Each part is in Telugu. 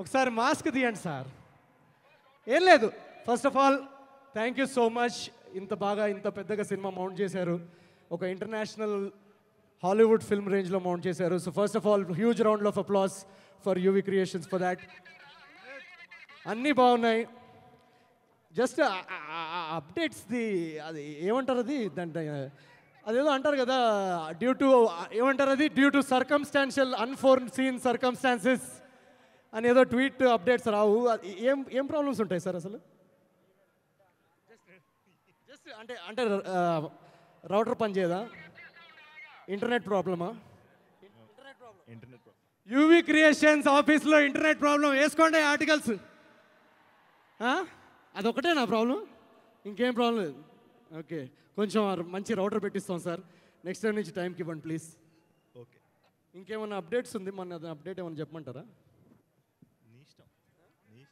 ఒకసారి మాస్క్ తీయండి సార్ ఏం లేదు first of all thank you so much ఇంత బాగా ఇంత పెద్దగా సినిమా మౌంట్ చేశారు ఒక ఇంటర్నేషనల్ హాలీవుడ్ ఫిల్మ్ రేంజ్లో మౌంట్ చేశారు so first of all huge round of applause for UV Creations for that అన్నీ బాగున్నాయి జస్ట్ అప్డేట్స్ది అది ఏమంటారు అది దాని అదేదో అంటారు కదా డ్యూ టు ఏమంటారు అది due to circumstantial unforeseen circumstances అని ఏదో ట్వీట్ అప్డేట్స్ రావు ఏం ఏం ప్రాబ్లమ్స్ ఉంటాయి సార్ అసలు జస్ట్ అంటే అంటే రౌటర్ పని చేయదా ఇంటర్నెట్ ప్రాబ్లమా ఇంటర్నెట్ యూవి క్రియేషన్స్ ఆఫీస్లో ఇంటర్నెట్ ప్రాబ్లం వేసుకోండి ఆర్టికల్స్ అదొకటే నా ప్రాబ్లం ఇంకేం ప్రాబ్లం లేదు ఓకే కొంచెం మంచి రౌటర్ పెట్టిస్తాం సార్ నెక్స్ట్ టైం నుంచి టైంకి ఇవ్వండి ప్లీజ్ ఓకే ఇంకేమైనా అప్డేట్స్ ఉంది మన అప్డేట్ ఏమైనా చెప్పమంటారా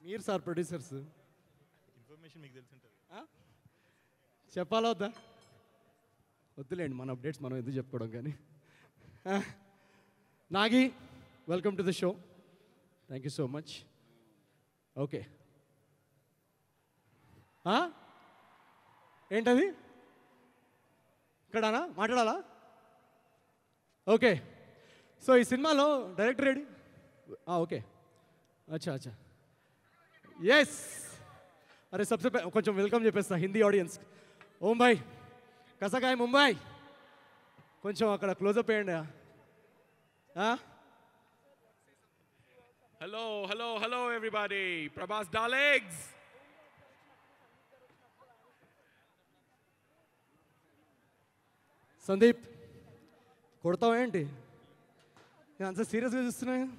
మీరు సార్ ప్రొడ్యూసర్స్ ఇన్ఫర్మేషన్ మీకు తెలుసుంటుంది చెప్పాలా వద్దా వద్దులేండి మన అప్డేట్స్ మనం ఎందుకు చెప్పుకోవడం కానీ Nagi welcome to the show thank you so much okay ఏంటది ఇక్కడనా మాట్లాడాలా ఓకే సో ఈ సినిమాలో డైరెక్టర్ ఏడి ఓకే అచ్చా అచ్చా यस అరే సబ్సే కొంచెం వెల్కమ్ చెప్పేస్తా హిందీ ఆడియన్స్ ఓం భాయ్ కసకాయ్ ముంబాయ్ కొంచెం అక్కడ క్లోజప్ వేయండి hello hello hello everybody Prabhas dialogues Sandeep కొడతావా ఏంటి నేను అంత సీరియస్గా చూస్తున్నా